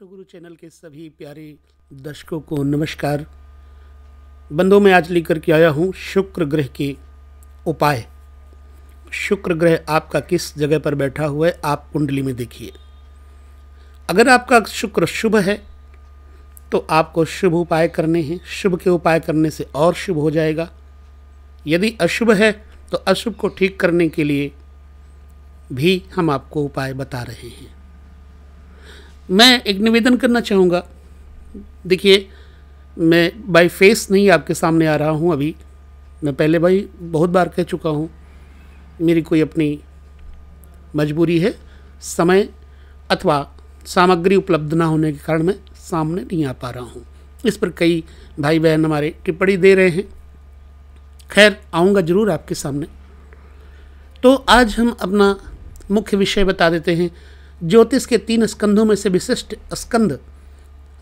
अष्ट गुरु चैनल के सभी प्यारे दर्शकों को नमस्कार बंदों में आज लेकर के आया हूँ शुक्र ग्रह के उपाय शुक्र ग्रह आपका किस जगह पर बैठा हुआ है आप कुंडली में देखिए अगर आपका शुक्र शुभ है तो आपको शुभ उपाय करने हैं शुभ के उपाय करने से और शुभ हो जाएगा यदि अशुभ है तो अशुभ को ठीक करने के लिए भी हम आपको उपाय बता रहे हैं मैं एक निवेदन करना चाहूँगा देखिए मैं बाई फेस नहीं आपके सामने आ रहा हूँ अभी मैं पहले भाई बहुत बार कह चुका हूँ मेरी कोई अपनी मजबूरी है समय अथवा सामग्री उपलब्ध ना होने के कारण मैं सामने नहीं आ पा रहा हूँ इस पर कई भाई बहन हमारे टिप्पणी दे रहे हैं खैर आऊँगा ज़रूर आपके सामने तो आज हम अपना मुख्य विषय बता देते हैं ज्योतिष के तीन स्कंधों में से विशिष्ट स्कंध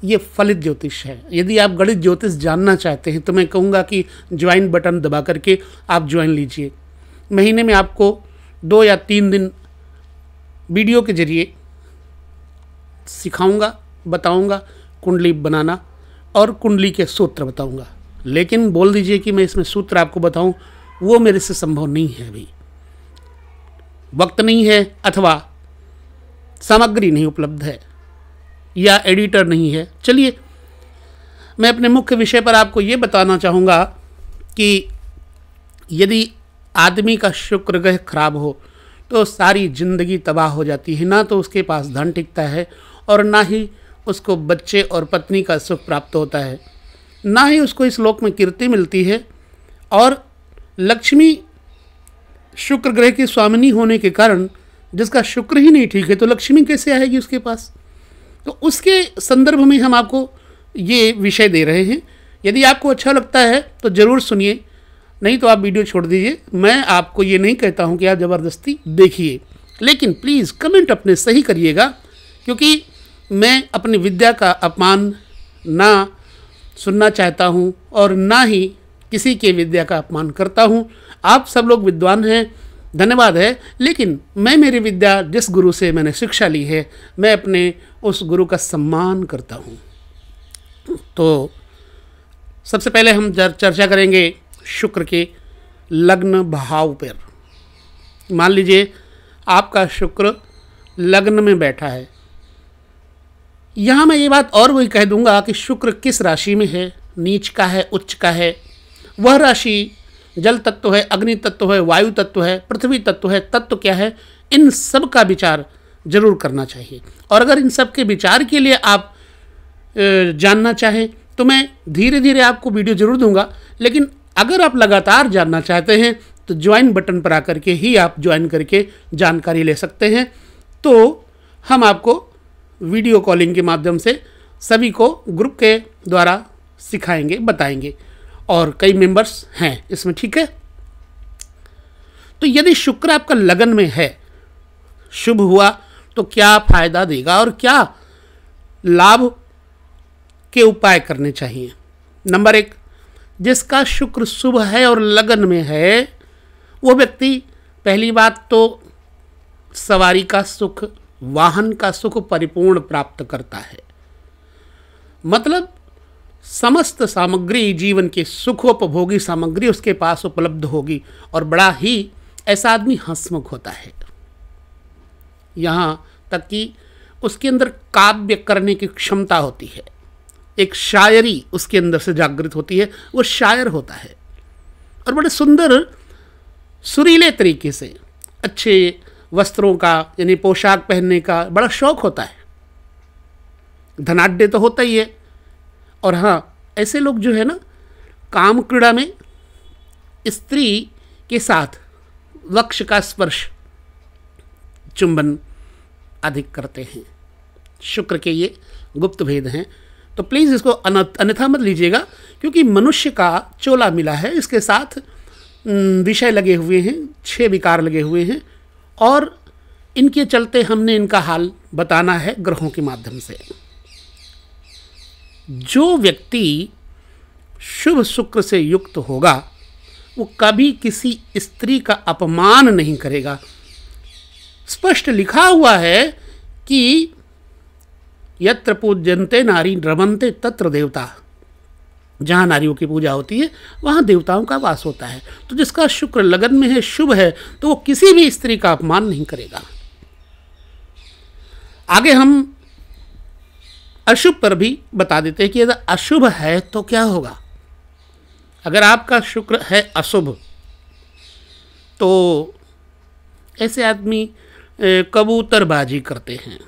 ये फलित ज्योतिष है यदि आप गणित ज्योतिष जानना चाहते हैं तो मैं कहूँगा कि ज्वाइन बटन दबा करके आप ज्वाइन लीजिए महीने में आपको दो या तीन दिन वीडियो के जरिए सिखाऊंगा बताऊंगा कुंडली बनाना और कुंडली के सूत्र बताऊंगा लेकिन बोल दीजिए कि मैं इसमें सूत्र आपको बताऊं वो मेरे से संभव नहीं है अभी वक्त नहीं है अथवा सामग्री नहीं उपलब्ध है या एडिटर नहीं है चलिए मैं अपने मुख्य विषय पर आपको ये बताना चाहूँगा कि यदि आदमी का शुक्र ग्रह खराब हो तो सारी जिंदगी तबाह हो जाती है ना तो उसके पास धन टिकता है और ना ही उसको बच्चे और पत्नी का सुख प्राप्त होता है ना ही उसको इस लोक में कीर्ति मिलती है और लक्ष्मी शुक्र ग्रह की स्वामिनी होने के कारण जिसका शुक्र ही नहीं ठीक है तो लक्ष्मी कैसे आएगी उसके पास तो उसके संदर्भ में हम आपको ये विषय दे रहे हैं यदि आपको अच्छा लगता है तो ज़रूर सुनिए नहीं तो आप वीडियो छोड़ दीजिए मैं आपको ये नहीं कहता हूँ कि आप ज़बरदस्ती देखिए लेकिन प्लीज़ कमेंट अपने सही करिएगा क्योंकि मैं अपनी विद्या का अपमान ना सुनना चाहता हूँ और ना ही किसी के विद्या का अपमान करता हूँ आप सब लोग विद्वान हैं धन्यवाद है लेकिन मैं मेरी विद्या जिस गुरु से मैंने शिक्षा ली है मैं अपने उस गुरु का सम्मान करता हूँ तो सबसे पहले हम चर्चा करेंगे शुक्र के लग्न भाव पर मान लीजिए आपका शुक्र लग्न में बैठा है यहाँ मैं ये बात और भी कह दूंगा कि शुक्र किस राशि में है नीच का है उच्च का है वह राशि जल तत्व है अग्नि तत्व है वायु तत्व है पृथ्वी तत्व है तत्व क्या है इन सब का विचार जरूर करना चाहिए और अगर इन सब के विचार के लिए आप जानना चाहें तो मैं धीरे धीरे आपको वीडियो ज़रूर दूंगा लेकिन अगर आप लगातार जानना चाहते हैं तो ज्वाइन बटन पर आकर के ही आप ज्वाइन करके जानकारी ले सकते हैं तो हम आपको वीडियो कॉलिंग के माध्यम से सभी को ग्रुप के द्वारा सिखाएंगे बताएंगे और कई मेंबर्स हैं इसमें ठीक है तो यदि शुक्र आपका लगन में है शुभ हुआ तो क्या फायदा देगा और क्या लाभ के उपाय करने चाहिए नंबर एक जिसका शुक्र शुभ है और लगन में है वो व्यक्ति पहली बात तो सवारी का सुख वाहन का सुख परिपूर्ण प्राप्त करता है मतलब समस्त सामग्री जीवन के सुख उपभोगी सामग्री उसके पास उपलब्ध होगी और बड़ा ही ऐसा आदमी हंसमुख होता है यहाँ तक कि उसके अंदर काव्य करने की क्षमता होती है एक शायरी उसके अंदर से जागृत होती है वो शायर होता है और बड़े सुंदर सुरीले तरीके से अच्छे वस्त्रों का यानी पोशाक पहनने का बड़ा शौक होता है धनाढ़ तो होता ही है और हाँ ऐसे लोग जो है ना काम क्रीड़ा में स्त्री के साथ वक्ष का स्पर्श चुंबन अधिक करते हैं शुक्र के ये गुप्त भेद हैं तो प्लीज़ इसको अन्यथा मत लीजिएगा क्योंकि मनुष्य का चोला मिला है इसके साथ विषय लगे हुए हैं छह विकार लगे हुए हैं और इनके चलते हमने इनका हाल बताना है ग्रहों के माध्यम से जो व्यक्ति शुभ शुक्र से युक्त होगा वो कभी किसी स्त्री का अपमान नहीं करेगा स्पष्ट लिखा हुआ है कि यत्र पूजनते नारी रमनते तत्र देवता जहाँ नारियों की पूजा होती है वहाँ देवताओं का वास होता है तो जिसका शुक्र लगन में है शुभ है तो वो किसी भी स्त्री का अपमान नहीं करेगा आगे हम अशुभ पर भी बता देते हैं कि यदि अशुभ है तो क्या होगा अगर आपका शुक्र है अशुभ तो ऐसे आदमी कबूतरबाजी करते हैं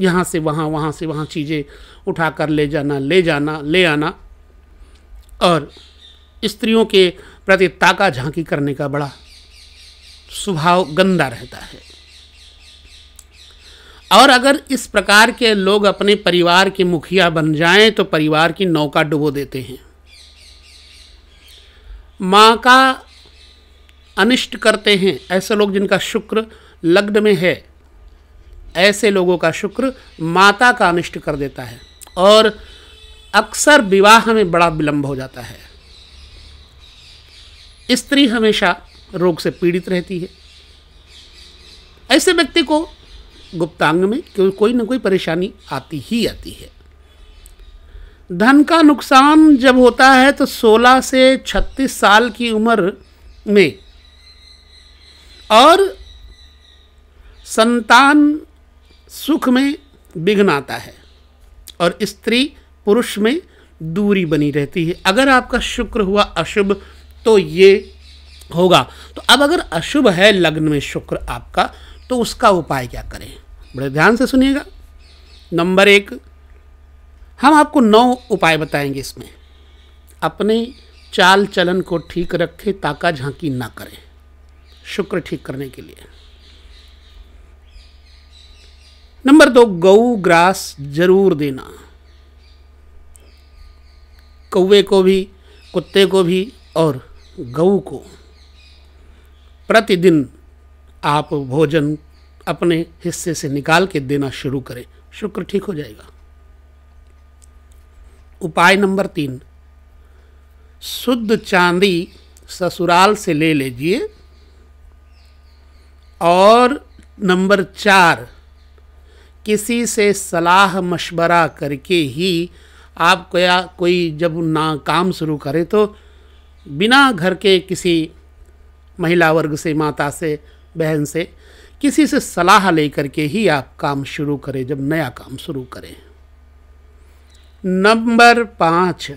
यहाँ से वहाँ वहाँ से वहाँ चीज़ें उठा कर ले जाना ले जाना ले आना और स्त्रियों के प्रति ताका झांकी करने का बड़ा स्वभाव गंदा रहता है और अगर इस प्रकार के लोग अपने परिवार के मुखिया बन जाएं तो परिवार की नौका डुबो देते हैं माँ का अनिष्ट करते हैं ऐसे लोग जिनका शुक्र लग्न में है ऐसे लोगों का शुक्र माता का अनिष्ट कर देता है और अक्सर विवाह में बड़ा विलंब हो जाता है स्त्री हमेशा रोग से पीड़ित रहती है ऐसे व्यक्ति को गुप्तांग में क्यों कोई ना कोई परेशानी आती ही आती है धन का नुकसान जब होता है तो 16 से 36 साल की उम्र में और संतान सुख में विघ्न आता है और स्त्री पुरुष में दूरी बनी रहती है अगर आपका शुक्र हुआ अशुभ तो ये होगा तो अब अगर अशुभ है लग्न में शुक्र आपका तो उसका उपाय क्या करें बड़े ध्यान से सुनिएगा नंबर एक हम आपको नौ उपाय बताएंगे इसमें अपने चाल चलन को ठीक रखें ताका झांकी ना करें शुक्र ठीक करने के लिए नंबर दो गऊ ग्रास जरूर देना कौवे को भी कुत्ते को भी और गऊ को प्रतिदिन आप भोजन अपने हिस्से से निकाल के देना शुरू करें शुक्र ठीक हो जाएगा उपाय नंबर तीन शुद्ध चांदी ससुराल से ले लीजिए और नंबर चार किसी से सलाह मशवरा करके ही आप क्या कोई जब ना काम शुरू करें तो बिना घर के किसी महिला वर्ग से माता से बहन से किसी से सलाह लेकर के ही आप काम शुरू करें जब नया काम शुरू करें नंबर पाँच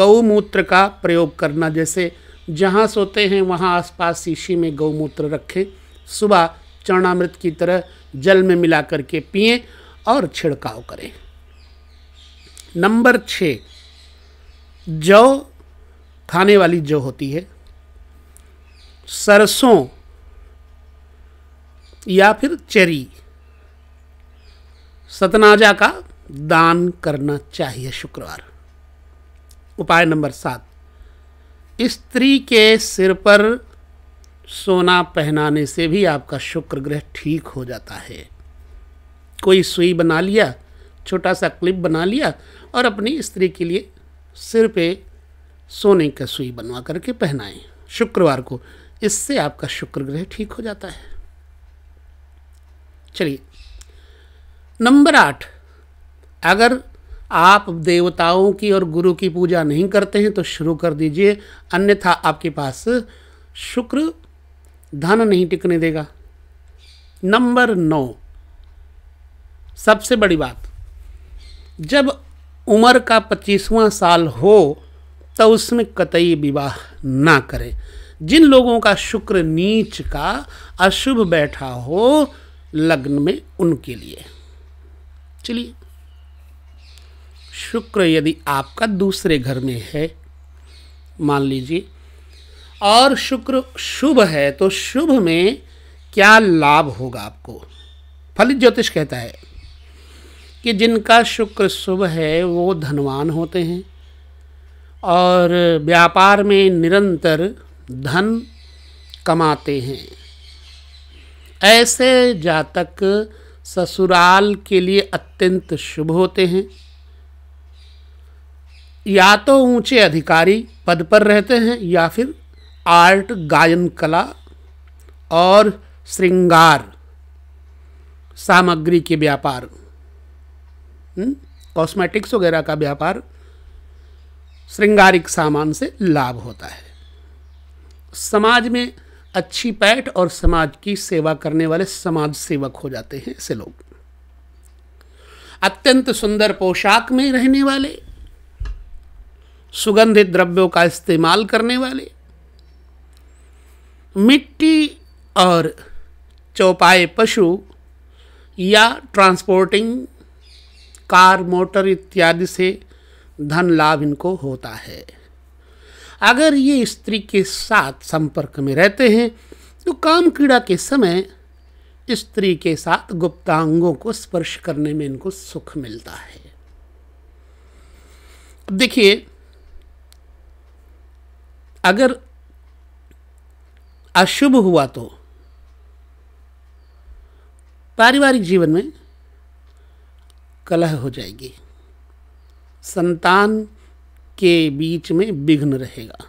गौमूत्र का प्रयोग करना जैसे जहाँ सोते हैं वहाँ आसपास शीशी में गौमूत्र रखें सुबह चरणामृत की तरह जल में मिला करके पिए और छिड़काव करें नंबर छः जौ खाने वाली जौ होती है सरसों या फिर चेरी सतनाजा का दान करना चाहिए शुक्रवार उपाय नंबर सात स्त्री के सिर पर सोना पहनाने से भी आपका शुक्र ग्रह ठीक हो जाता है कोई सुई बना लिया छोटा सा क्लिप बना लिया और अपनी स्त्री के लिए सिर पे सोने का सुई बनवा करके पहनाएं शुक्रवार को इससे आपका शुक्र ग्रह ठीक हो जाता है चलिए नंबर आठ अगर आप देवताओं की और गुरु की पूजा नहीं करते हैं तो शुरू कर दीजिए अन्यथा आपके पास शुक्र धन नहीं टिकने देगा नंबर नौ सबसे बड़ी बात जब उम्र का पच्चीसवां साल हो तो उसमें कतई विवाह ना करें जिन लोगों का शुक्र नीच का अशुभ बैठा हो लग्न में उनके लिए चलिए शुक्र यदि आपका दूसरे घर में है मान लीजिए और शुक्र शुभ है तो शुभ में क्या लाभ होगा आपको फलित ज्योतिष कहता है कि जिनका शुक्र शुभ है वो धनवान होते हैं और व्यापार में निरंतर धन कमाते हैं ऐसे जातक ससुराल के लिए अत्यंत शुभ होते हैं या तो ऊंचे अधिकारी पद पर रहते हैं या फिर आर्ट गायन कला और श्रृंगार सामग्री के व्यापार कॉस्मेटिक्स हम्म, वगैरह का व्यापार श्रृंगारिक सामान से लाभ होता है समाज में अच्छी पैठ और समाज की सेवा करने वाले समाज सेवक हो जाते हैं ऐसे लोग अत्यंत सुंदर पोशाक में रहने वाले सुगंधित द्रव्यों का इस्तेमाल करने वाले मिट्टी और चौपाए पशु या ट्रांसपोर्टिंग कार मोटर इत्यादि से धन लाभ इनको होता है अगर ये स्त्री के साथ संपर्क में रहते हैं तो काम क्रीड़ा के समय स्त्री के साथ गुप्तांगों को स्पर्श करने में इनको सुख मिलता है अब देखिए अगर अशुभ हुआ तो पारिवारिक जीवन में कलह हो जाएगी संतान के बीच में विघ्न रहेगा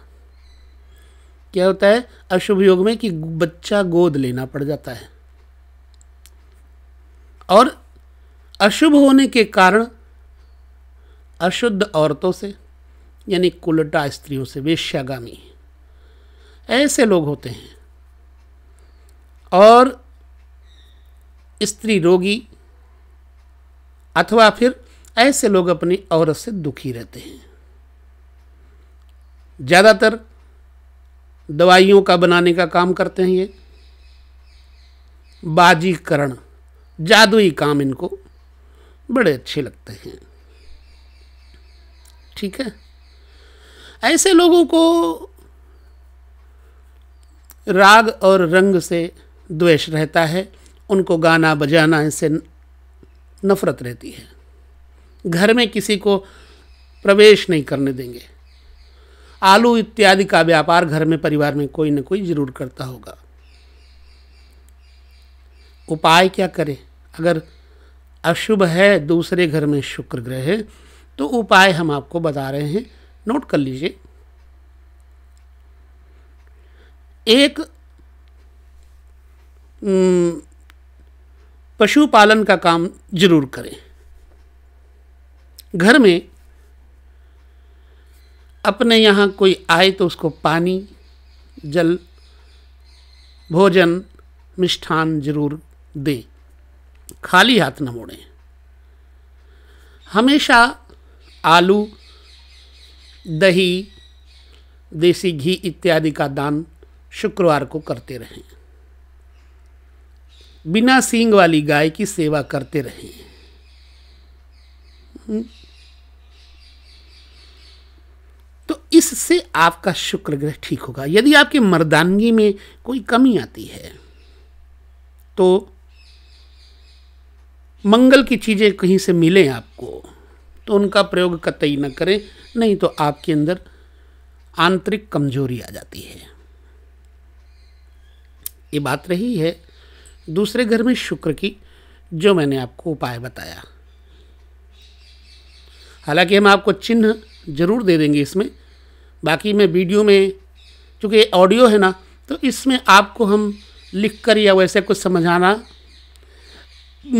क्या होता है अशुभ योग में कि बच्चा गोद लेना पड़ जाता है और अशुभ होने के कारण अशुद्ध औरतों से यानी कुलटा स्त्रियों से वेश्यागामी ऐसे लोग होते हैं और स्त्री रोगी अथवा फिर ऐसे लोग अपनी औरत से दुखी रहते हैं ज़्यादातर दवाइयों का बनाने का काम करते हैं ये बाजीकरण जादुई काम इनको बड़े अच्छे लगते हैं ठीक है ऐसे लोगों को राग और रंग से द्वेष रहता है उनको गाना बजाना इससे नफरत रहती है घर में किसी को प्रवेश नहीं करने देंगे आलू इत्यादि का व्यापार घर में परिवार में कोई ना कोई जरूर करता होगा उपाय क्या करें अगर अशुभ है दूसरे घर में शुक्र ग्रह है तो उपाय हम आपको बता रहे हैं नोट कर लीजिए एक पशुपालन का काम जरूर करें घर में अपने यहाँ कोई आए तो उसको पानी जल भोजन मिष्ठान जरूर दें खाली हाथ न मोड़ें हमेशा आलू दही देसी घी इत्यादि का दान शुक्रवार को करते रहें बिना सींग वाली गाय की सेवा करते रहें इससे आपका शुक्र ग्रह ठीक होगा यदि आपकी मर्दानगी में कोई कमी आती है तो मंगल की चीज़ें कहीं से मिलें आपको तो उनका प्रयोग कतई न करें नहीं तो आपके अंदर आंतरिक कमजोरी आ जाती है ये बात रही है दूसरे घर में शुक्र की जो मैंने आपको उपाय बताया हालांकि हम आपको चिन्ह जरूर दे देंगे इसमें बाकी मैं वीडियो में चूँकि ऑडियो है ना तो इसमें आपको हम लिख कर या वैसे कुछ समझाना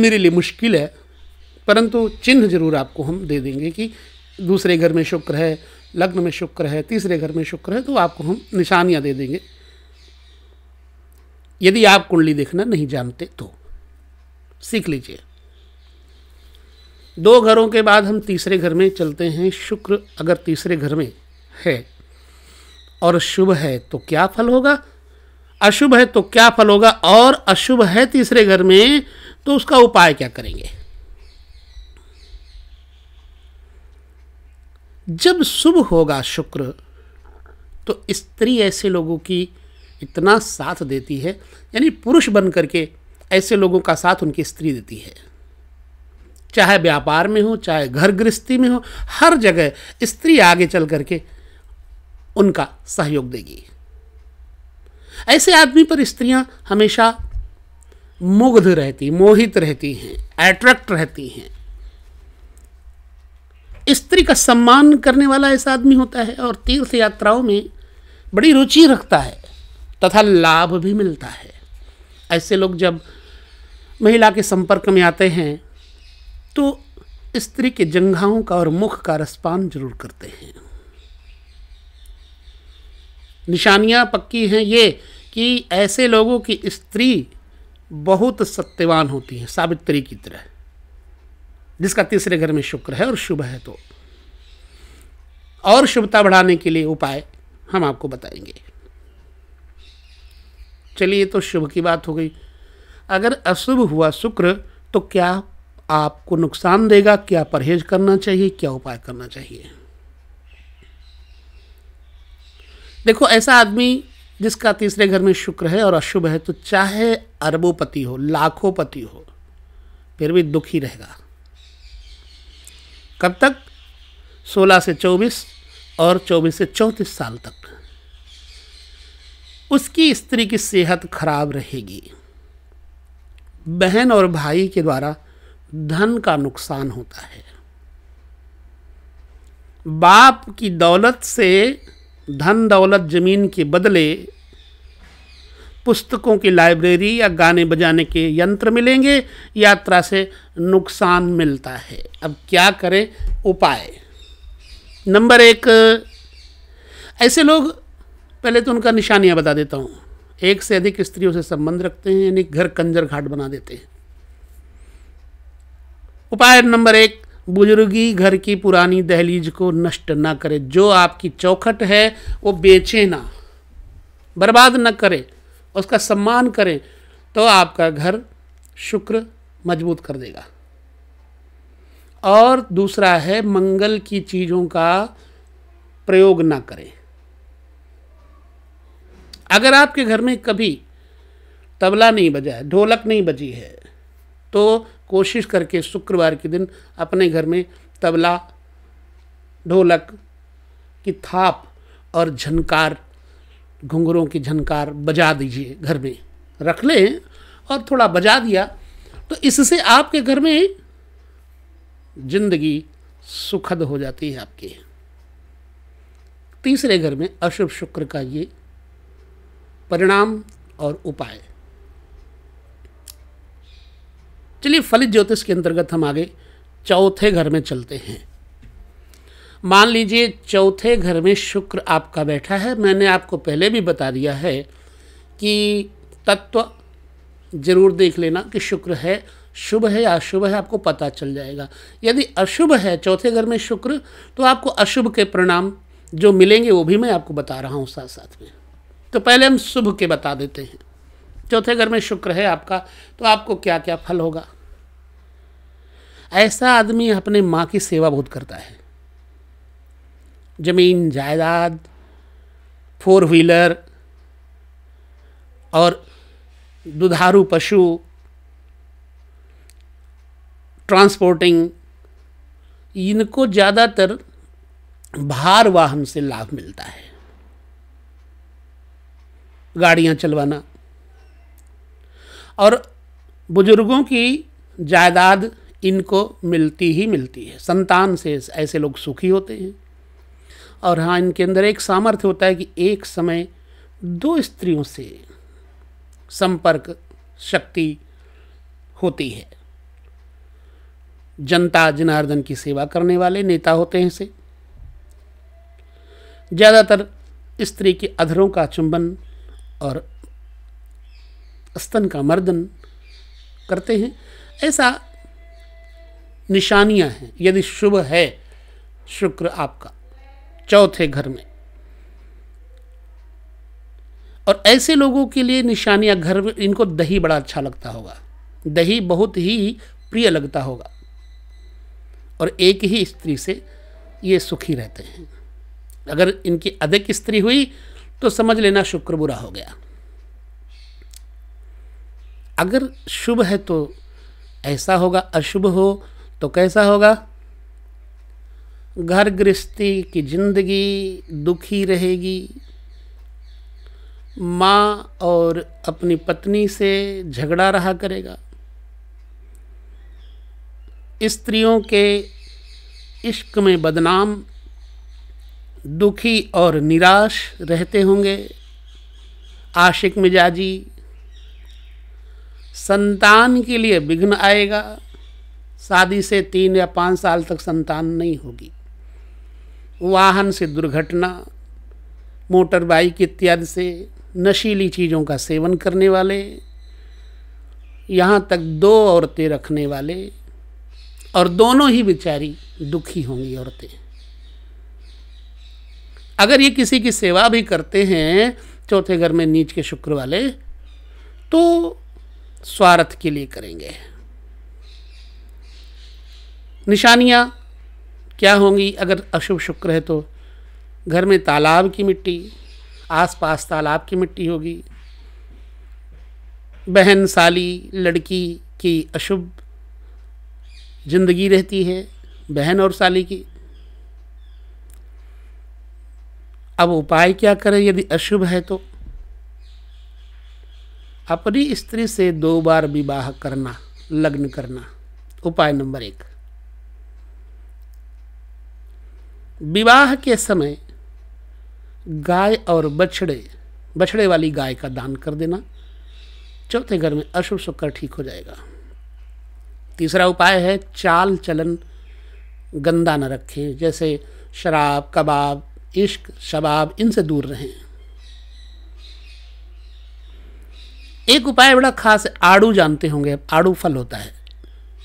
मेरे लिए मुश्किल है परंतु चिन्ह जरूर आपको हम दे देंगे कि दूसरे घर में शुक्र है लग्न में शुक्र है तीसरे घर में शुक्र है तो आपको हम निशानियाँ दे देंगे यदि आप कुंडली देखना नहीं जानते तो सीख लीजिए दो घरों के बाद हम तीसरे घर में चलते हैं शुक्र अगर तीसरे घर में है और शुभ है तो क्या फल होगा अशुभ है तो क्या फल होगा और अशुभ है तीसरे घर में तो उसका उपाय क्या करेंगे जब शुभ होगा शुक्र तो स्त्री ऐसे लोगों की इतना साथ देती है यानी पुरुष बन करके ऐसे लोगों का साथ उनकी स्त्री देती है चाहे व्यापार में हो चाहे घर गृहस्थी में हो हर जगह स्त्री आगे चल करके उनका सहयोग देगी ऐसे आदमी पर स्त्रियां हमेशा मुग्ध रहती मोहित रहती हैं अट्रैक्ट रहती हैं स्त्री का सम्मान करने वाला ऐसा आदमी होता है और तीर्थ यात्राओं में बड़ी रुचि रखता है तथा लाभ भी मिलता है ऐसे लोग जब महिला के संपर्क में आते हैं तो स्त्री के जंघाओं का और मुख का रसपान जरूर करते हैं निशानियाँ पक्की हैं ये कि ऐसे लोगों की स्त्री बहुत सत्यवान होती है सावित्री की तरह जिसका तीसरे घर में शुक्र है और शुभ है तो और शुभता बढ़ाने के लिए उपाय हम आपको बताएंगे चलिए तो शुभ की बात हो गई अगर अशुभ हुआ शुक्र तो क्या आपको नुकसान देगा क्या परहेज करना चाहिए क्या उपाय करना चाहिए देखो ऐसा आदमी जिसका तीसरे घर में शुक्र है और अशुभ है तो चाहे अरबों पति हो लाखों पति हो फिर भी दुखी रहेगा कब तक 16 से 24 और 24 से 34 साल तक उसकी स्त्री की सेहत खराब रहेगी बहन और भाई के द्वारा धन का नुकसान होता है बाप की दौलत से धन दौलत ज़मीन के बदले पुस्तकों की लाइब्रेरी या गाने बजाने के यंत्र मिलेंगे यात्रा से नुकसान मिलता है अब क्या करें उपाय नंबर एक ऐसे लोग पहले तो उनका निशानियाँ बता देता हूँ एक से अधिक स्त्रियों से संबंध रखते हैं यानी घर कंजर घाट बना देते हैं उपाय नंबर एक बुजुर्गी घर की पुरानी दहलीज को नष्ट ना करे जो आपकी चौखट है वो बेचे ना बर्बाद न करे उसका सम्मान करें तो आपका घर शुक्र मजबूत कर देगा और दूसरा है मंगल की चीज़ों का प्रयोग ना करें अगर आपके घर में कभी तबला नहीं बजा है ढोलक नहीं बजी है तो कोशिश करके शुक्रवार के दिन अपने घर में तबला ढोलक की थाप और झनकार घुंघरों की झनकार बजा दीजिए घर में रख लें और थोड़ा बजा दिया तो इससे आपके घर में जिंदगी सुखद हो जाती है आपके तीसरे घर में अशुभ शुक्र का ये परिणाम और उपाय चलिए फलित ज्योतिष के अंतर्गत हम आगे चौथे घर में चलते हैं मान लीजिए चौथे घर में शुक्र आपका बैठा है मैंने आपको पहले भी बता दिया है कि तत्व जरूर देख लेना कि शुक्र है शुभ है या अशुभ है आपको पता चल जाएगा यदि अशुभ है चौथे घर में शुक्र तो आपको अशुभ के परिणाम जो मिलेंगे वो भी मैं आपको बता रहा हूँ साथ साथ में तो पहले हम शुभ के बता देते हैं चौथे घर में शुक्र है आपका तो आपको क्या क्या फल होगा ऐसा आदमी अपने माँ की सेवा बहुत करता है ज़मीन जायदाद फोर व्हीलर और दुधारू पशु ट्रांसपोर्टिंग इनको ज़्यादातर भार वाहन से लाभ मिलता है गाड़ियाँ चलवाना और बुजुर्गों की जायदाद इनको मिलती ही मिलती है संतान से ऐसे लोग सुखी होते हैं और हाँ इनके अंदर एक सामर्थ्य होता है कि एक समय दो स्त्रियों से संपर्क शक्ति होती है जनता जनार्दन की सेवा करने वाले नेता होते हैं से ज़्यादातर स्त्री के अधरों का चुंबन और स्तन का मर्दन करते हैं ऐसा निशानियां हैं यदि शुभ है शुक्र आपका चौथे घर में और ऐसे लोगों के लिए निशानियां घर में इनको दही बड़ा अच्छा लगता होगा दही बहुत ही प्रिय लगता होगा और एक ही स्त्री से ये सुखी रहते हैं अगर इनकी अधिक स्त्री हुई तो समझ लेना शुक्र बुरा हो गया अगर शुभ है तो ऐसा होगा अशुभ हो तो कैसा होगा घर गृहस्थी की जिंदगी दुखी रहेगी माँ और अपनी पत्नी से झगड़ा रहा करेगा स्त्रियों के इश्क में बदनाम दुखी और निराश रहते होंगे आशिक मिजाजी संतान के लिए विघ्न आएगा शादी से तीन या पाँच साल तक संतान नहीं होगी वाहन से दुर्घटना मोटर बाइक इत्यादि से नशीली चीज़ों का सेवन करने वाले यहाँ तक दो औरतें रखने वाले और दोनों ही बेचारी दुखी होंगी औरतें अगर ये किसी की सेवा भी करते हैं चौथे घर में नीच के शुक्र वाले तो स्वार्थ के लिए करेंगे निशानियाँ क्या होंगी अगर अशुभ शुक्र है तो घर में तालाब की मिट्टी आसपास तालाब की मिट्टी होगी बहन साली लड़की की अशुभ जिंदगी रहती है बहन और साली की अब उपाय क्या करें यदि अशुभ है तो अपनी स्त्री से दो बार विवाह करना लग्न करना उपाय नंबर एक विवाह के समय गाय और बछड़े बछड़े वाली गाय का दान कर देना चौथे घर में अशुभ शुक्र ठीक हो जाएगा तीसरा उपाय है चाल चलन गंदा न रखें जैसे शराब कबाब इश्क शबाब इनसे दूर रहें एक उपाय बड़ा खास है आड़ू जानते होंगे आड़ू फल होता है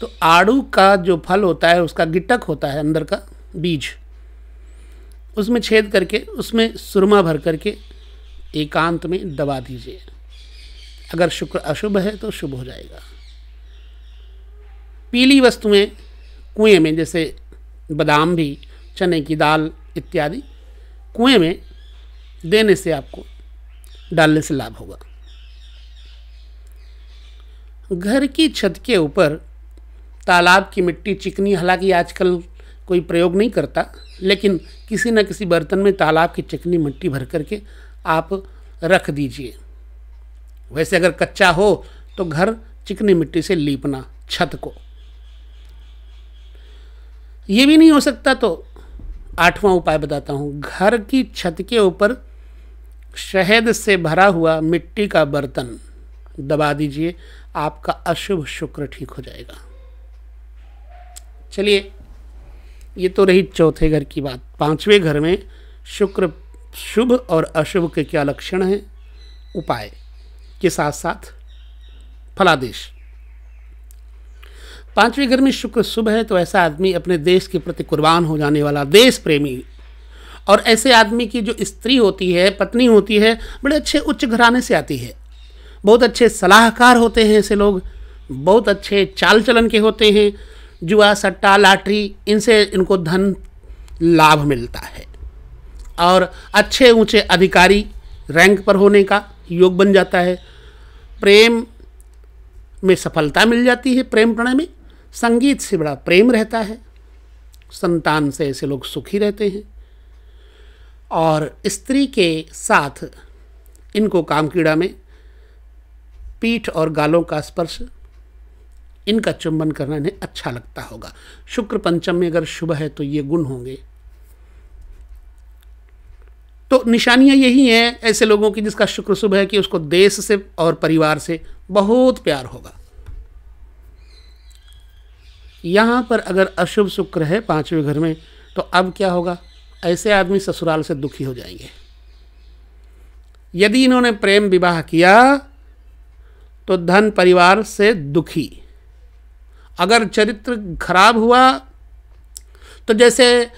तो आड़ू का जो फल होता है उसका गिटक होता है अंदर का बीज उसमें छेद करके उसमें सुरमा भर करके एकांत में दबा दीजिए अगर शुक्र अशुभ है तो शुभ हो जाएगा पीली वस्तुएं कुएं में जैसे बादाम भी चने की दाल इत्यादि कुएं में देने से आपको डालने से लाभ होगा घर की छत के ऊपर तालाब की मिट्टी चिकनी हालांकि आजकल कोई प्रयोग नहीं करता लेकिन किसी न किसी बर्तन में तालाब की चिकनी मिट्टी भर करके आप रख दीजिए वैसे अगर कच्चा हो तो घर चिकनी मिट्टी से लीपना छत को ये भी नहीं हो सकता तो आठवां उपाय बताता हूँ घर की छत के ऊपर शहद से भरा हुआ मिट्टी का बर्तन दबा दीजिए आपका अशुभ शुक्र ठीक हो जाएगा चलिए ये तो रही चौथे घर की बात पांचवें घर में शुक्र शुभ और अशुभ के क्या लक्षण हैं उपाय के साथ साथ फलादेश पांचवें घर में शुक्र शुभ है तो ऐसा आदमी अपने देश के प्रति कुर्बान हो जाने वाला देश प्रेमी और ऐसे आदमी की जो स्त्री होती है पत्नी होती है बड़े अच्छे उच्च घराने से आती है बहुत अच्छे सलाहकार होते हैं ऐसे लोग बहुत अच्छे चाल चलन के होते हैं जुआ सट्टा लाटरी इनसे इनको धन लाभ मिलता है और अच्छे ऊंचे अधिकारी रैंक पर होने का योग बन जाता है प्रेम में सफलता मिल जाती है प्रेम प्रणय में संगीत से बड़ा प्रेम रहता है संतान से ऐसे लोग सुखी रहते हैं और स्त्री के साथ इनको काम कीड़ा में पीठ और गालों का स्पर्श इनका चुंबन करना इन्हें अच्छा लगता होगा शुक्र पंचम में अगर शुभ है तो ये गुण होंगे तो निशानियां यही हैं ऐसे लोगों की जिसका शुक्र शुभ है कि उसको देश से और परिवार से बहुत प्यार होगा यहां पर अगर अशुभ शुक्र है पांचवें घर में तो अब क्या होगा ऐसे आदमी ससुराल से दुखी हो जाएंगे यदि इन्होंने प्रेम विवाह किया तो धन परिवार से दुखी अगर चरित्र खराब हुआ तो जैसे आ,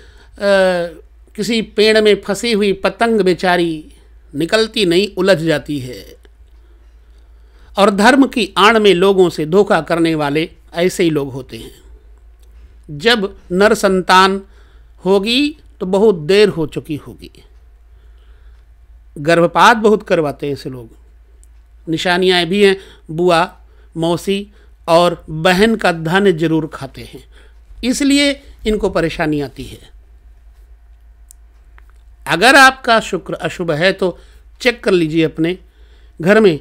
किसी पेड़ में फंसी हुई पतंग बेचारी निकलती नहीं उलझ जाती है और धर्म की आड़ में लोगों से धोखा करने वाले ऐसे ही लोग होते हैं जब नर संतान होगी तो बहुत देर हो चुकी होगी गर्भपात बहुत करवाते हैं ऐसे लोग निशानियाँ भी हैं बुआ मौसी और बहन का धन जरूर खाते हैं इसलिए इनको परेशानी आती है अगर आपका शुक्र अशुभ है तो चेक कर लीजिए अपने घर में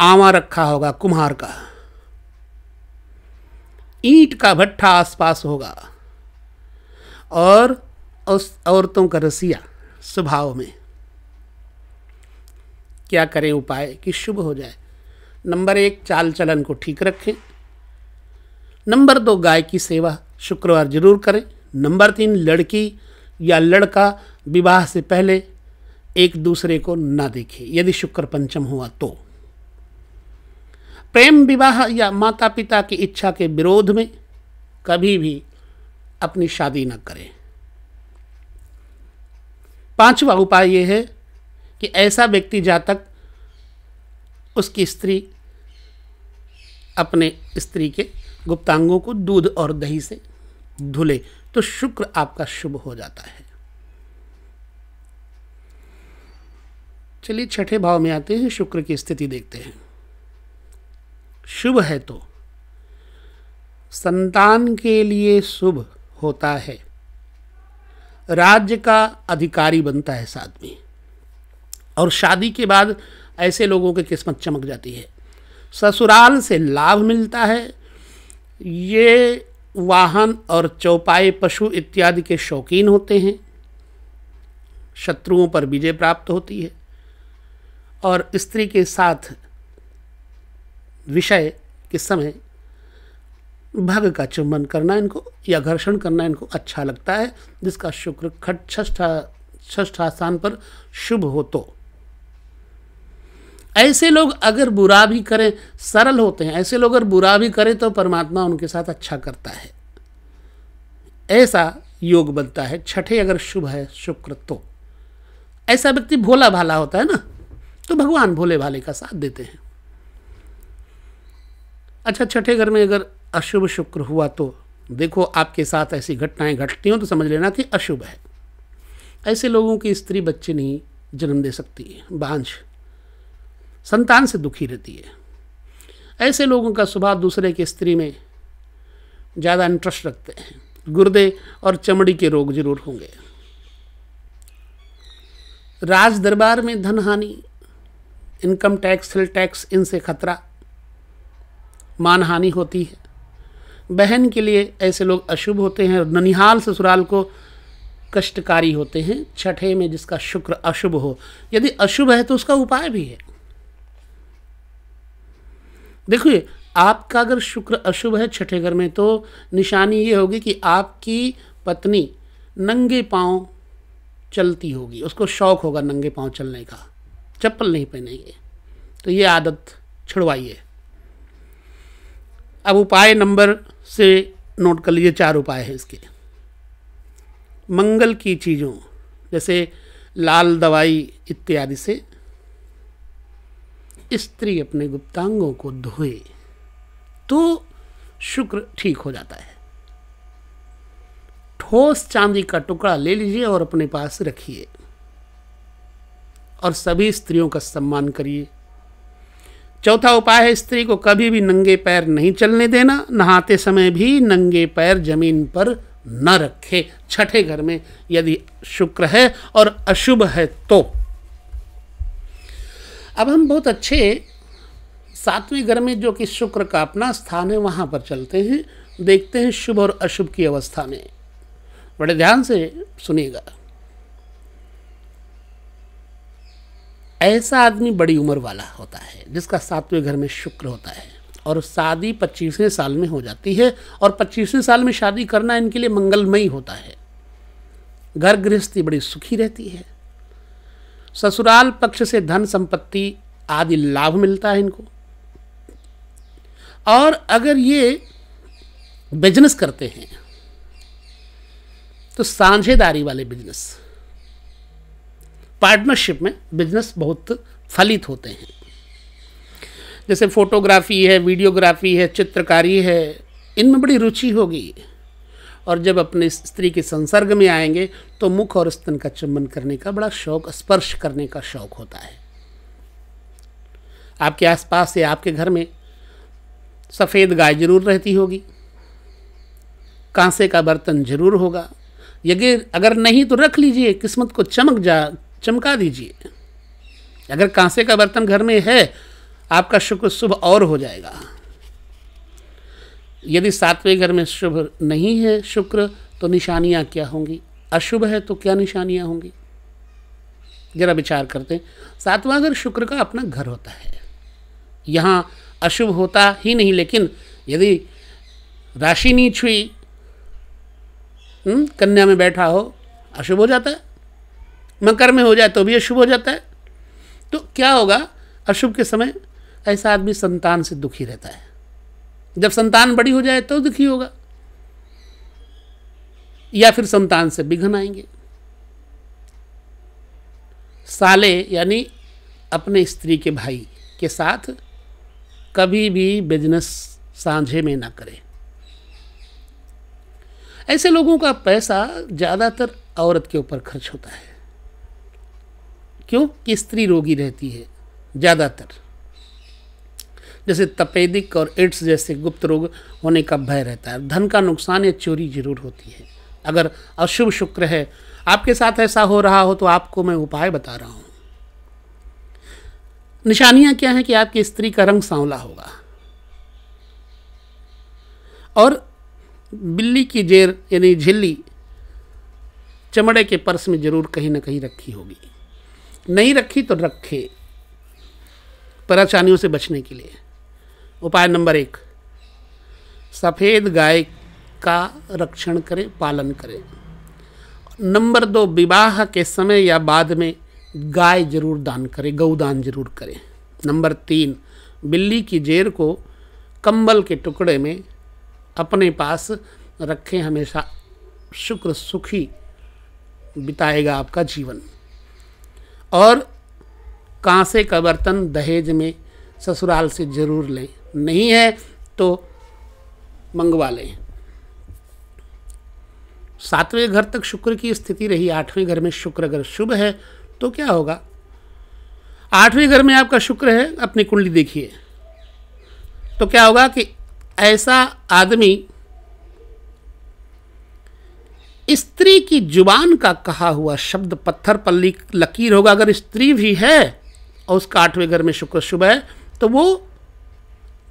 आवा रखा होगा कुम्हार का ईंट का भट्ठा आसपास होगा और उस औरतों का रसिया स्वभाव में क्या करें उपाय कि शुभ हो जाए नंबर एक चाल चलन को ठीक रखें नंबर दो गाय की सेवा शुक्रवार जरूर करें नंबर तीन लड़की या लड़का विवाह से पहले एक दूसरे को ना देखे यदि शुक्र पंचम हुआ तो प्रेम विवाह या माता पिता की इच्छा के विरोध में कभी भी अपनी शादी न करें पांचवा उपाय यह है कि ऐसा व्यक्ति जातक उसकी स्त्री अपने स्त्री के गुप्तांगों को दूध और दही से धुले तो शुक्र आपका शुभ हो जाता है चलिए छठे भाव में आते हैं शुक्र की स्थिति देखते हैं शुभ है तो संतान के लिए शुभ होता है राज्य का अधिकारी बनता है साथ में और शादी के बाद ऐसे लोगों की किस्मत चमक जाती है ससुराल से लाभ मिलता है ये वाहन और चौपाई पशु इत्यादि के शौकीन होते हैं शत्रुओं पर विजय प्राप्त होती है और स्त्री के साथ विषय के समय भग का चुंबन करना इनको या घर्षण करना इनको अच्छा लगता है जिसका शुक्र खट छठा स्थान पर शुभ हो तो ऐसे लोग अगर बुरा भी करें सरल होते हैं ऐसे लोग अगर बुरा भी करें तो परमात्मा उनके साथ अच्छा करता है ऐसा योग बनता है छठे अगर शुभ है शुक्र तो ऐसा व्यक्ति भोला भाला होता है ना तो भगवान भोले भाले का साथ देते हैं अच्छा छठे घर में अगर अशुभ शुक्र हुआ तो देखो आपके साथ ऐसी घटनाएं घटती हों तो समझ लेना कि अशुभ है ऐसे लोगों की स्त्री बच्चे नहीं जन्म दे सकती है बांझ संतान से दुखी रहती है ऐसे लोगों का स्वभाव दूसरे की स्त्री में ज़्यादा इंटरेस्ट रखते हैं गुर्दे और चमड़ी के रोग जरूर होंगे राज दरबार में धन हानि इनकम टैक्स सेल टैक्स इनसे खतरा मान हानि होती है बहन के लिए ऐसे लोग अशुभ होते हैं और ननिहाल ससुराल को कष्टकारी होते हैं छठे में जिसका शुक्र अशुभ हो यदि अशुभ है तो उसका उपाय भी है देखिए आपका अगर शुक्र अशुभ है छठे घर में तो निशानी ये होगी कि आपकी पत्नी नंगे पाँव चलती होगी उसको शौक होगा नंगे पाँव चलने का चप्पल नहीं पहनेंगे तो ये आदत छुड़वाइए अब उपाय नंबर से नोट कर लीजिए चार उपाय हैं इसके मंगल की चीज़ों जैसे लाल दवाई इत्यादि से स्त्री अपने गुप्तांगों को धोए तो शुक्र ठीक हो जाता है ठोस चांदी का टुकड़ा ले लीजिए और अपने पास रखिए और सभी स्त्रियों का सम्मान करिए चौथा उपाय है स्त्री को कभी भी नंगे पैर नहीं चलने देना नहाते समय भी नंगे पैर जमीन पर न रखे छठे घर में यदि शुक्र है और अशुभ है तो अब हम बहुत अच्छे सातवें घर में जो कि शुक्र का अपना स्थान है वहाँ पर चलते हैं देखते हैं शुभ और अशुभ की अवस्था में बड़े ध्यान से सुनिएगा ऐसा आदमी बड़ी उम्र वाला होता है जिसका सातवें घर में शुक्र होता है और शादी पच्चीसवें साल में हो जाती है और पच्चीसवें साल में शादी करना इनके लिए मंगलमयी होता है घर गृहस्थी बड़ी सुखी रहती है ससुराल पक्ष से धन संपत्ति आदि लाभ मिलता है इनको और अगर ये बिजनेस करते हैं तो साझेदारी वाले बिजनेस पार्टनरशिप में बिजनेस बहुत फलित होते हैं जैसे फोटोग्राफी है वीडियोग्राफी है चित्रकारी है इनमें बड़ी रुचि होगी और जब अपने स्त्री के संसर्ग में आएंगे तो मुख और स्तन का चुंबन करने का बड़ा शौक स्पर्श करने का शौक होता है आपके आसपास या आपके घर में सफ़ेद गाय जरूर रहती होगी कांसे का बर्तन जरूर होगा यदि अगर नहीं तो रख लीजिए किस्मत को चमक जा चमका दीजिए अगर कांसे का बर्तन घर में है आपका शुक्र शुभ और हो जाएगा यदि सातवें घर में शुभ नहीं है शुक्र तो निशानियाँ क्या होंगी अशुभ है तो क्या निशानियाँ होंगी जरा विचार करते हैं सातवां घर शुक्र का अपना घर होता है यहाँ अशुभ होता ही नहीं लेकिन यदि राशि नीच हुई हम्म, कन्या में बैठा हो अशुभ हो जाता है मकर में हो जाए तो भी अशुभ हो जाता है तो क्या होगा अशुभ के समय ऐसा आदमी संतान से दुखी रहता है जब संतान बड़ी हो जाए तो दुखी होगा या फिर संतान से विघन आएंगे साले यानी अपने स्त्री के भाई के साथ कभी भी बिजनेस साझे में ना करें ऐसे लोगों का पैसा ज़्यादातर औरत के ऊपर खर्च होता है क्योंकि स्त्री रोगी रहती है ज़्यादातर जैसे तपेदिक और एड्स जैसे गुप्त रोग होने का भय रहता है धन का नुकसान या चोरी जरूर होती है अगर अशुभ शुक्र है आपके साथ ऐसा हो रहा हो तो आपको मैं उपाय बता रहा हूँ निशानियां क्या हैं कि आपकी स्त्री का रंग सांवला होगा और बिल्ली की जेर यानी झिल्ली चमड़े के पर्स में जरूर कहीं ना कहीं रखी होगी नहीं रखी तो रखे पराचानियों से बचने के लिए उपाय नंबर एक सफ़ेद गाय का रक्षण करें पालन करें नंबर दो विवाह के समय या बाद में गाय जरूर दान करें गौदान जरूर करें नंबर तीन बिल्ली की जेर को कंबल के टुकड़े में अपने पास रखें हमेशा शुक्र सुखी बिताएगा आपका जीवन और कांसे का बर्तन दहेज में ससुराल से ज़रूर लें नहीं है तो मंगवा लें सातवें घर तक शुक्र की स्थिति रही आठवें घर में शुक्र अगर शुभ है तो क्या होगा आठवें घर में आपका शुक्र है अपनी कुंडली देखिए तो क्या होगा कि ऐसा आदमी स्त्री की जुबान का कहा हुआ शब्द पत्थर पल्ली लकीर होगा अगर स्त्री भी है और उसका आठवें घर में शुक्र शुभ है तो वो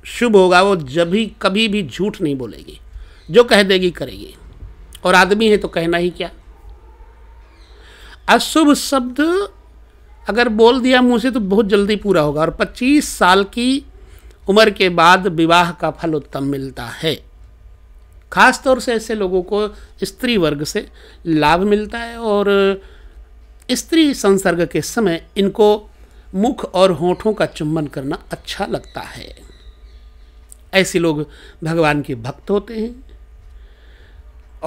शुभ होगा वो जब भी कभी भी झूठ नहीं बोलेगी जो कह देगी करेगी और आदमी है तो कहना ही क्या अशुभ शब्द अगर बोल दिया मुँह से तो बहुत जल्दी पूरा होगा और 25 साल की उम्र के बाद विवाह का फल उत्तम मिलता है खास तौर से ऐसे लोगों को स्त्री वर्ग से लाभ मिलता है और स्त्री संसर्ग के समय इनको मुख और होठों का चुंबन करना अच्छा लगता है ऐसे लोग भगवान के भक्त होते हैं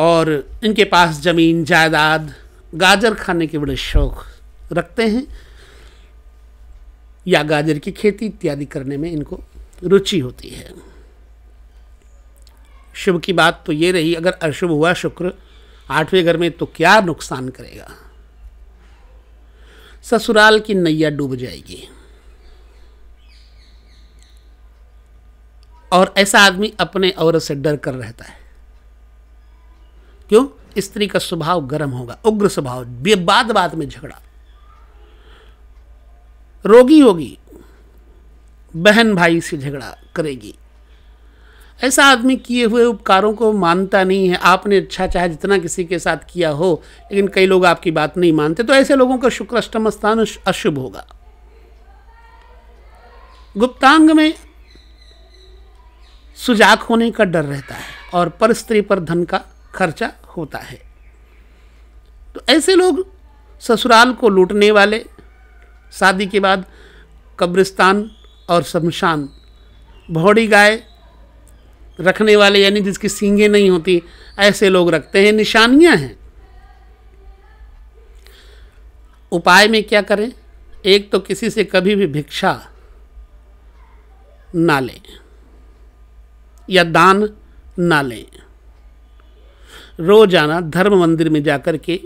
और इनके पास ज़मीन जायदाद गाजर खाने के बड़े शौक रखते हैं या गाजर की खेती इत्यादि करने में इनको रुचि होती है शुभ की बात तो ये रही अगर अशुभ हुआ शुक्र आठवें घर में तो क्या नुकसान करेगा ससुराल की नैया डूब जाएगी और ऐसा आदमी अपने औरत से डर कर रहता है क्यों स्त्री का स्वभाव गर्म होगा उग्र स्वभाव बात बाद में झगड़ा रोगी होगी बहन भाई से झगड़ा करेगी ऐसा आदमी किए हुए उपकारों को मानता नहीं है आपने अच्छा चाहे जितना किसी के साथ किया हो लेकिन कई लोग आपकी बात नहीं मानते तो ऐसे लोगों का शुक्र अष्टम स्थान अशुभ होगा गुप्तांग में सुजाक होने का डर रहता है और पर स्त्री पर धन का खर्चा होता है तो ऐसे लोग ससुराल को लूटने वाले शादी के बाद कब्रिस्तान और शमशान भौड़ी गाय रखने वाले यानी जिसकी सींगे नहीं होती ऐसे लोग रखते हैं निशानियां हैं उपाय में क्या करें एक तो किसी से कभी भी भिक्षा ना लें या दान ना लें रोजाना धर्म मंदिर में जाकर के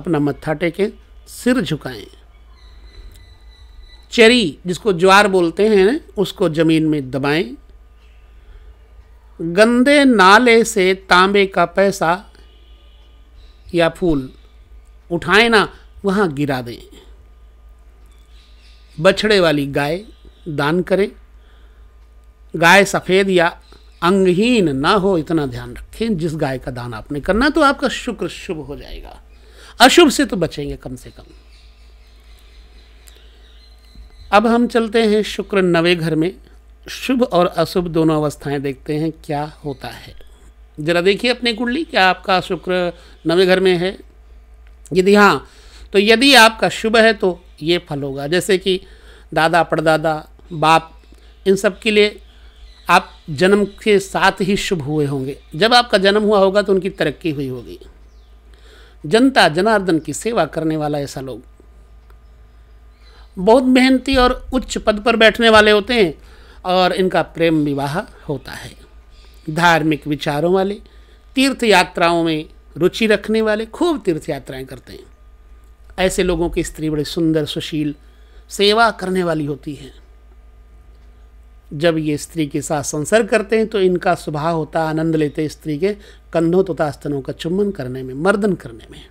अपना मत्था टेकें सिर झुकाएं चरी जिसको ज्वार बोलते हैं उसको ज़मीन में दबाएं गंदे नाले से तांबे का पैसा या फूल उठाएं ना वहाँ गिरा दें बछड़े वाली गाय दान करें गाय सफ़ेद या अंगहीन ना हो इतना ध्यान रखें जिस गाय का दान आपने करना तो आपका शुक्र शुभ हो जाएगा अशुभ से तो बचेंगे कम से कम अब हम चलते हैं शुक्र नवे घर में शुभ और अशुभ दोनों अवस्थाएं देखते हैं क्या होता है जरा देखिए अपनी कुंडली क्या आपका शुक्र नवे घर में है यदि हाँ तो यदि आपका शुभ है तो ये फल होगा जैसे कि दादा परदादा बाप इन सब के लिए आप जन्म के साथ ही शुभ हुए होंगे जब आपका जन्म हुआ होगा तो उनकी तरक्की हुई होगी जनता जनार्दन की सेवा करने वाला ऐसा लोग बहुत मेहनती और उच्च पद पर बैठने वाले होते हैं और इनका प्रेम विवाह होता है धार्मिक विचारों वाले तीर्थ यात्राओं में रुचि रखने वाले खूब तीर्थ यात्राएं करते हैं ऐसे लोगों की स्त्री बड़ी सुंदर सुशील सेवा करने वाली होती है जब ये स्त्री के साथ संसर्ग करते हैं तो इनका स्वभाव होता है आनंद लेते स्त्री के कंधों तथा स्तनों का चुम्बन करने में मर्दन करने में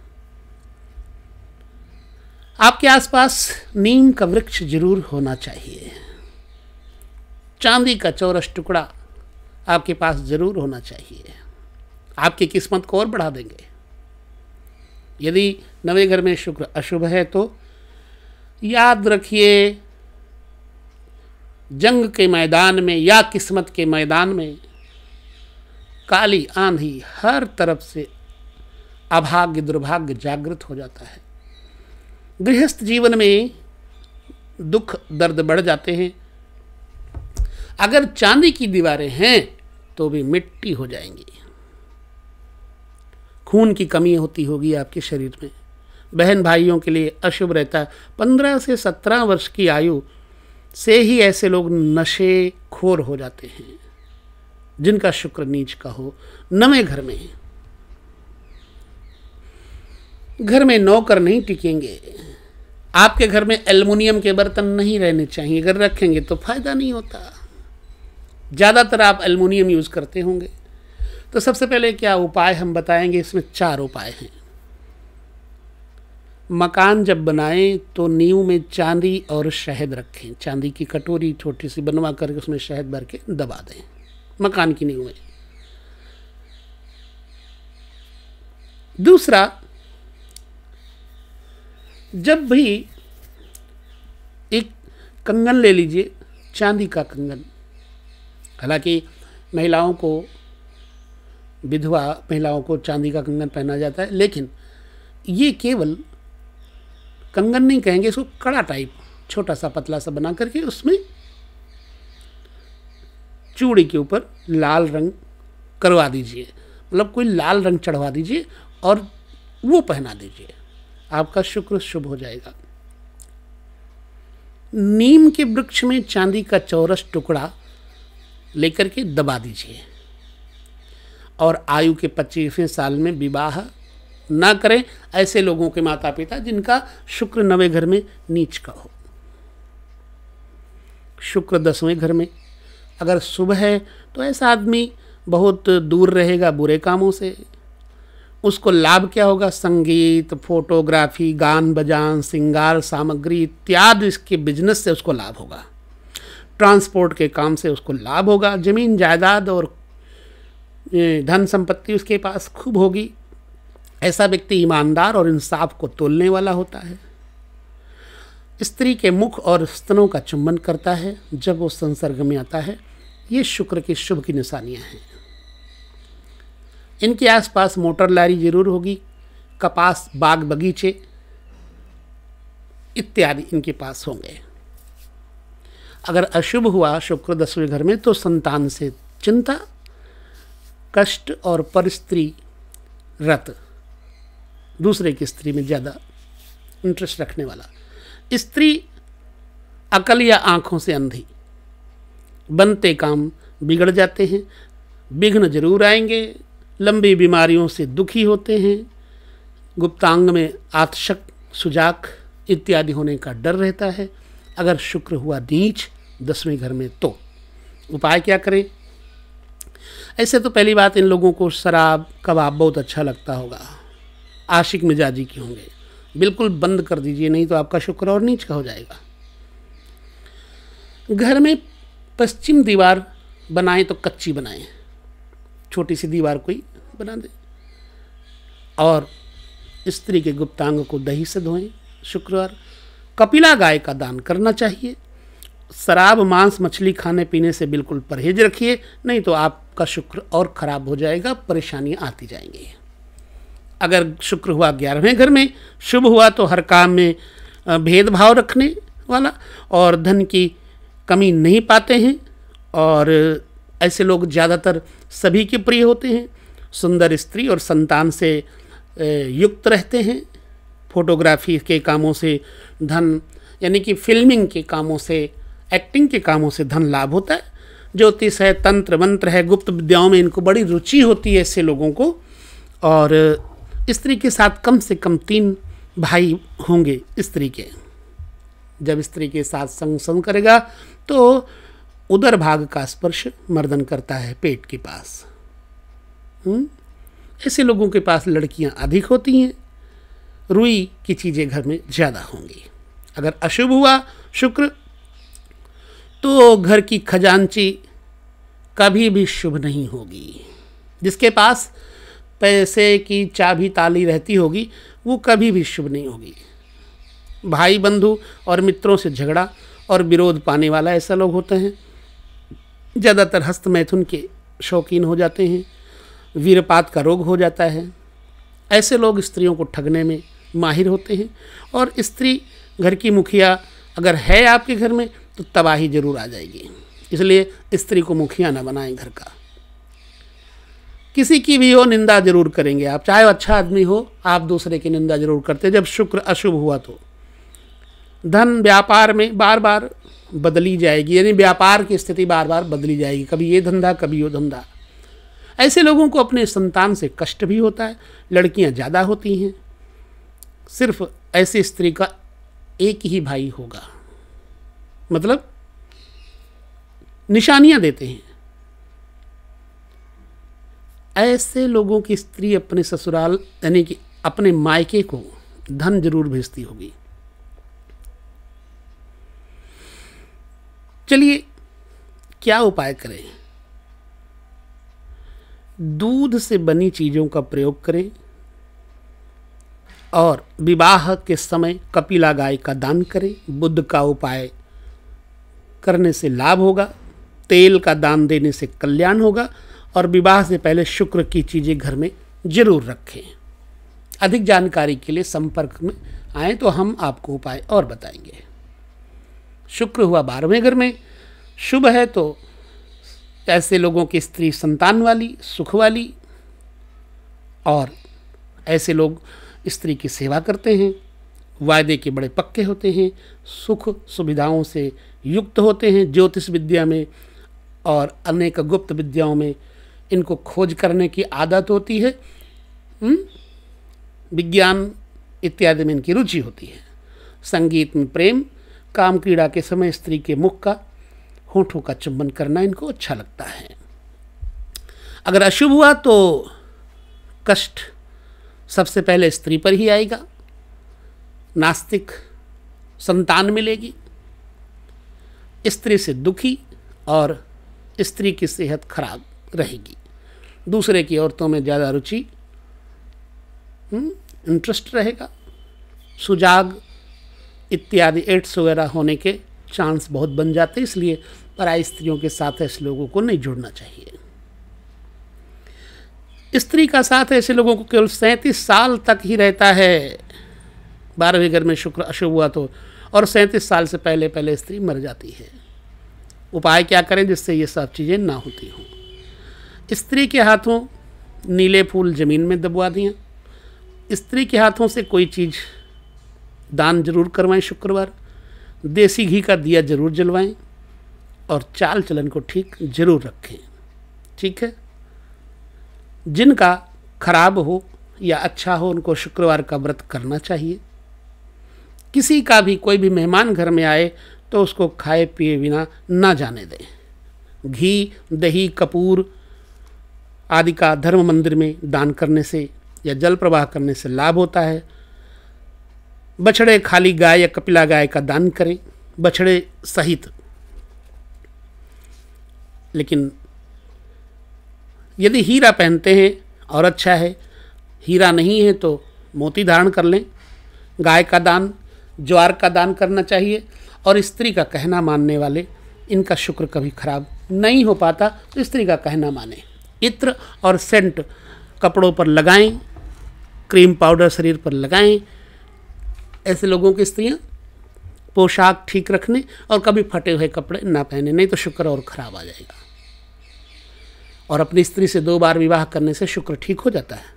आपके आसपास नीम का वृक्ष जरूर होना चाहिए चांदी का चौरस टुकड़ा आपके पास जरूर होना चाहिए आपकी किस्मत को और बढ़ा देंगे यदि नवे घर में शुक्र अशुभ है तो याद रखिए जंग के मैदान में या किस्मत के मैदान में काली आंधी हर तरफ से अभाग्य दुर्भाग्य जागृत हो जाता है गृहस्थ जीवन में दुख दर्द बढ़ जाते हैं अगर चांदी की दीवारें हैं तो भी मिट्टी हो जाएंगी खून की कमी होती होगी आपके शरीर में बहन भाइयों के लिए अशुभ रहता है पंद्रह से सत्रह वर्ष की आयु से ही ऐसे लोग नशे खोर हो जाते हैं जिनका शुक्र नीच का हो नवे घर में घर में नौकर नहीं टिकेंगे आपके घर में एल्युमिनियम के बर्तन नहीं रहने चाहिए अगर रखेंगे तो फायदा नहीं होता ज़्यादातर आप एल्युमिनियम यूज़ करते होंगे तो सबसे पहले क्या उपाय हम बताएंगे इसमें चार उपाय हैं मकान जब बनाएं तो नींव में चांदी और शहद रखें चांदी की कटोरी छोटी सी बनवा करके उसमें शहद भर के दबा दें मकान की नींव में दूसरा जब भी एक कंगन ले लीजिए चांदी का कंगन हालांकि महिलाओं को विधवा महिलाओं को चांदी का कंगन पहना जाता है लेकिन ये केवल कंगन नहीं कहेंगे इसको कड़ा टाइप छोटा सा पतला सा बना करके उसमें चूड़ी के ऊपर लाल रंग करवा दीजिए मतलब कोई लाल रंग चढ़वा दीजिए और वो पहना दीजिए आपका शुक्र शुभ हो जाएगा नीम के वृक्ष में चांदी का चौरस टुकड़ा लेकर के दबा दीजिए और आयु के पच्चीसवें साल में विवाह ना करें ऐसे लोगों के माता पिता जिनका शुक्र नवे घर में नीच का हो शुक्र दसवें घर में अगर शुभ है तो ऐसा आदमी बहुत दूर रहेगा बुरे कामों से उसको लाभ क्या होगा संगीत फोटोग्राफी गान बजान सिंगार सामग्री इत्यादि इसके बिजनेस से उसको लाभ होगा ट्रांसपोर्ट के काम से उसको लाभ होगा ज़मीन जायदाद और धन संपत्ति उसके पास खूब होगी ऐसा व्यक्ति ईमानदार और इंसाफ को तोलने वाला होता है स्त्री के मुख और स्तनों का चुंबन करता है जब वो संसर्ग में आता है ये शुक्र के शुभ की निशानियाँ हैं इनके आसपास मोटर लारी जरूर होगी कपास बाग बगीचे इत्यादि इनके पास होंगे अगर अशुभ हुआ शुक्र दसवें घर में तो संतान से चिंता कष्ट और पर स्त्री रत दूसरे की स्त्री में ज़्यादा इंटरेस्ट रखने वाला स्त्री अकल या आँखों से अंधी बनते काम बिगड़ जाते हैं विघ्न जरूर आएंगे लंबी बीमारियों से दुखी होते हैं गुप्तांग में आतशक सुजाक इत्यादि होने का डर रहता है अगर शुक्र हुआ नीच दसवें घर में तो उपाय क्या करें ऐसे तो पहली बात इन लोगों को शराब कबाब बहुत अच्छा लगता होगा आशिक मिजाजी के होंगे बिल्कुल बंद कर दीजिए नहीं तो आपका शुक्र और नीच का हो जाएगा घर में पश्चिम दीवार बनाएं तो कच्ची बनाएं छोटी सी दीवार कोई बना दें और स्त्री के गुप्तांग को दही से धोएं शुक्रवार कपिला गाय का दान करना चाहिए शराब मांस मछली खाने पीने से बिल्कुल परहेज रखिए नहीं तो आपका शुक्र और ख़राब हो जाएगा परेशानियाँ आती जाएंगी अगर शुक्र हुआ ग्यारहवें घर में शुभ हुआ तो हर काम में भेदभाव रखने वाला और धन की कमी नहीं पाते हैं और ऐसे लोग ज़्यादातर सभी के प्रिय होते हैं सुंदर स्त्री और संतान से युक्त रहते हैं फोटोग्राफी के कामों से धन यानी कि फिल्मिंग के कामों से एक्टिंग के कामों से धन लाभ होता है ज्योतिष है तंत्र मंत्र है गुप्त विद्याओं में इनको बड़ी रुचि होती है ऐसे लोगों को और स्त्री के साथ कम से कम तीन भाई होंगे स्त्री के जब स्त्री के साथ संग संग करेगा तो उदर भाग का स्पर्श मर्दन करता है पेट के पास हम्म? ऐसे लोगों के पास लड़कियां अधिक होती हैं रुई की चीज़ें घर में ज़्यादा होंगी अगर अशुभ हुआ शुक्र तो घर की खजांची कभी भी शुभ नहीं होगी जिसके पास पैसे की चाबी ताली रहती होगी वो कभी भी शुभ नहीं होगी भाई बंधु और मित्रों से झगड़ा और विरोध पाने वाला ऐसा लोग होते हैं ज़्यादातर हस्त मैथुन के शौकीन हो जाते हैं वीरपात का रोग हो जाता है ऐसे लोग स्त्रियों को ठगने में माहिर होते हैं और स्त्री घर की मुखिया अगर है आपके घर में तो तबाही ज़रूर आ जाएगी इसलिए स्त्री को मुखिया ना बनाएं घर का किसी की भी हो निंदा जरूर करेंगे आप चाहे अच्छा आदमी हो आप दूसरे की निंदा जरूर करते जब शुक्र अशुभ हुआ तो धन व्यापार में बार बार बदली जाएगी यानी व्यापार की स्थिति बार बार बदली जाएगी कभी ये धंधा कभी वो धंधा ऐसे लोगों को अपने संतान से कष्ट भी होता है लड़कियां ज़्यादा होती हैं सिर्फ ऐसी स्त्री का एक ही भाई होगा मतलब निशानियां देते हैं ऐसे लोगों की स्त्री अपने ससुराल यानी कि अपने मायके को धन जरूर भेजती होगी चलिए क्या उपाय करें दूध से बनी चीज़ों का प्रयोग करें और विवाह के समय कपिला गाय का दान करें बुद्ध का उपाय करने से लाभ होगा तेल का दान देने से कल्याण होगा और विवाह से पहले शुक्र की चीज़ें घर में ज़रूर रखें अधिक जानकारी के लिए संपर्क में आए तो हम आपको उपाय और बताएंगे शुक्र हुआ बारहवें घर में शुभ है तो ऐसे लोगों की स्त्री संतान वाली सुख वाली और ऐसे लोग स्त्री की सेवा करते हैं वायदे के बड़े पक्के होते हैं सुख सुविधाओं से युक्त होते हैं ज्योतिष विद्या में और अनेक गुप्त विद्याओं में इनको खोज करने की आदत होती है हम्म? विज्ञान इत्यादि में इनकी रुचि होती है संगीत में प्रेम काम क्रीड़ा के समय स्त्री के मुख का होठों का चुंबन करना इनको अच्छा लगता है अगर अशुभ हुआ तो कष्ट सबसे पहले स्त्री पर ही आएगा नास्तिक संतान मिलेगी स्त्री से दुखी और स्त्री की सेहत खराब रहेगी दूसरे की औरतों में ज़्यादा रुचि इंटरेस्ट हम्म, रहेगा सुजाग इत्यादि एड्स वगैरह होने के चांस बहुत बन जाते इसलिए पराई स्त्रियों के साथ ऐसे लोगों को नहीं जुड़ना चाहिए स्त्री का साथ ऐसे लोगों को केवल सैंतीस साल तक ही रहता है बारहवीं घर में शुक्र अशुभ हुआ तो और सैंतीस साल से पहले पहले स्त्री मर जाती है उपाय क्या करें जिससे ये सब चीज़ें ना होती हों स्त्री के हाथों नीले फूल ज़मीन में दबवा दिए स्त्री के हाथों से कोई चीज़ दान जरूर करवाएं शुक्रवार देसी घी का दिया जरूर जलवाएं और चाल चलन को ठीक जरूर रखें ठीक है जिनका खराब हो या अच्छा हो उनको शुक्रवार का व्रत करना चाहिए किसी का भी कोई भी मेहमान घर में आए तो उसको खाए पिए बिना ना जाने दें घी दही कपूर आदि का धर्म मंदिर में दान करने से या जल प्रवाह करने से लाभ होता है बछड़े खाली गाय या कपिला गाय का दान करें बछड़े सहित लेकिन यदि हीरा पहनते हैं और अच्छा है हीरा नहीं है तो मोती धारण कर लें गाय का दान ज्वार का दान करना चाहिए और स्त्री का कहना मानने वाले इनका शुक्र कभी खराब नहीं हो पाता तो स्त्री का कहना माने इत्र और सेंट कपड़ों पर लगाएं क्रीम पाउडर शरीर पर लगाएं ऐसे लोगों की स्त्रियां पोशाक ठीक रखने और कभी फटे हुए कपड़े ना पहने नहीं तो शुक्र और ख़राब आ जाएगा और अपनी स्त्री से दो बार विवाह करने से शुक्र ठीक हो जाता है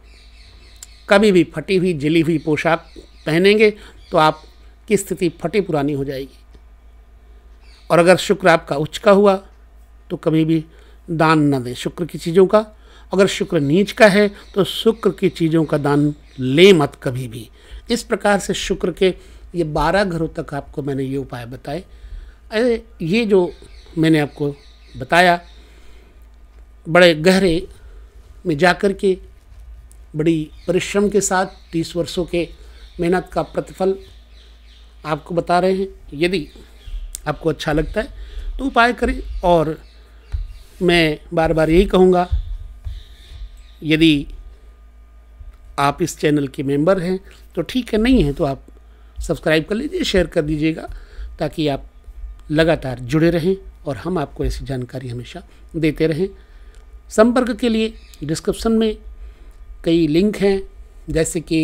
कभी भी फटी हुई जली हुई पोशाक पहनेंगे तो आपकी स्थिति फटी पुरानी हो जाएगी और अगर शुक्र आपका उच्च का हुआ तो कभी भी दान न दें शुक्र की चीज़ों का अगर शुक्र नीच का है तो शुक्र की चीज़ों का दान ले मत कभी भी इस प्रकार से शुक्र के ये बारह घरों तक आपको मैंने ये उपाय बताए अरे ये जो मैंने आपको बताया बड़े गहरे में जाकर के बड़ी परिश्रम के साथ तीस वर्षों के मेहनत का प्रतिफल आपको बता रहे हैं यदि आपको अच्छा लगता है तो उपाय करें और मैं बार बार यही कहूँगा यदि आप इस चैनल के मेंबर हैं तो ठीक है नहीं है तो आप सब्सक्राइब कर लीजिए शेयर कर दीजिएगा ताकि आप लगातार जुड़े रहें और हम आपको ऐसी जानकारी हमेशा देते रहें संपर्क के लिए डिस्क्रिप्शन में कई लिंक हैं जैसे कि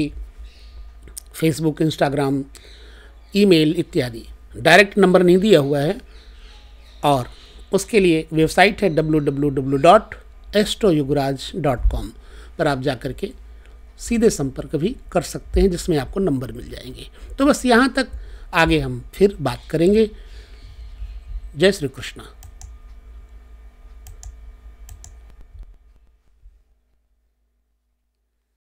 फेसबुक इंस्टाग्राम ईमेल इत्यादि डायरेक्ट नंबर नहीं दिया हुआ है और उसके लिए वेबसाइट है डब्ल्यू पर आप जा के सीधे संपर्क भी कर सकते हैं जिसमें आपको नंबर मिल जाएंगे तो बस यहाँ तक आगे हम फिर बात करेंगे जय श्री कृष्णा